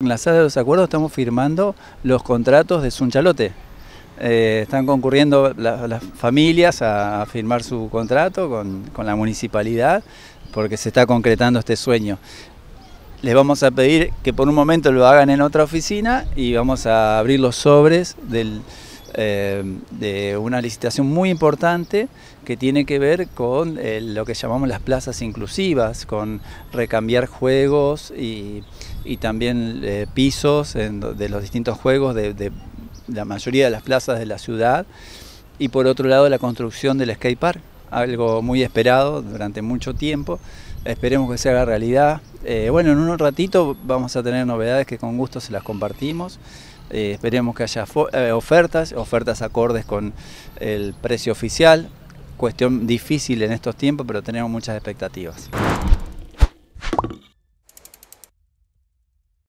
En la sala de los acuerdos estamos firmando los contratos de Sunchalote. Eh, están concurriendo las familias a, firmar su contrato con, con la municipalidad porque se está concretando este sueño les vamos a pedir que por un momento lo hagan en otra oficina y vamos a abrir los sobres del, eh, de una licitación muy importante que tiene que ver con eh, lo que llamamos las plazas inclusivas, con recambiar juegos y, también eh, pisos de los distintos juegos de, la mayoría de las plazas de la ciudad. Y por otro lado la construcción del skate park, algo muy esperado durante mucho tiempo. Esperemos que se haga realidad. Eh, bueno, en un ratito vamos a tener novedades que con gusto se las compartimos. Eh, esperemos que haya eh, ofertas, ofertas acordes con el precio oficial. Cuestión difícil en estos tiempos, pero tenemos muchas expectativas.